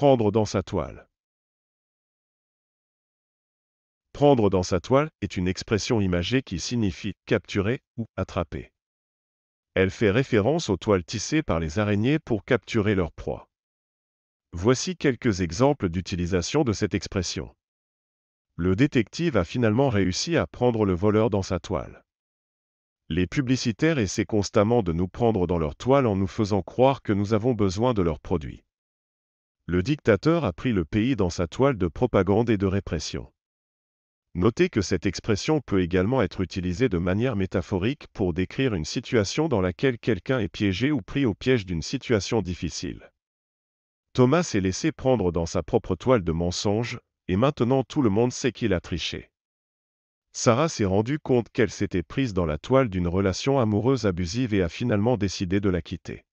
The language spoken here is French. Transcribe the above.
Prendre dans sa toile. Prendre dans sa toile est une expression imagée qui signifie capturer ou attraper. Elle fait référence aux toiles tissées par les araignées pour capturer leur proie. Voici quelques exemples d'utilisation de cette expression. Le détective a finalement réussi à prendre le voleur dans sa toile. Les publicitaires essaient constamment de nous prendre dans leur toile en nous faisant croire que nous avons besoin de leurs produits le dictateur a pris le pays dans sa toile de propagande et de répression. Notez que cette expression peut également être utilisée de manière métaphorique pour décrire une situation dans laquelle quelqu'un est piégé ou pris au piège d'une situation difficile. Thomas s'est laissé prendre dans sa propre toile de mensonge, et maintenant tout le monde sait qu'il a triché. Sarah s'est rendue compte qu'elle s'était prise dans la toile d'une relation amoureuse abusive et a finalement décidé de la quitter.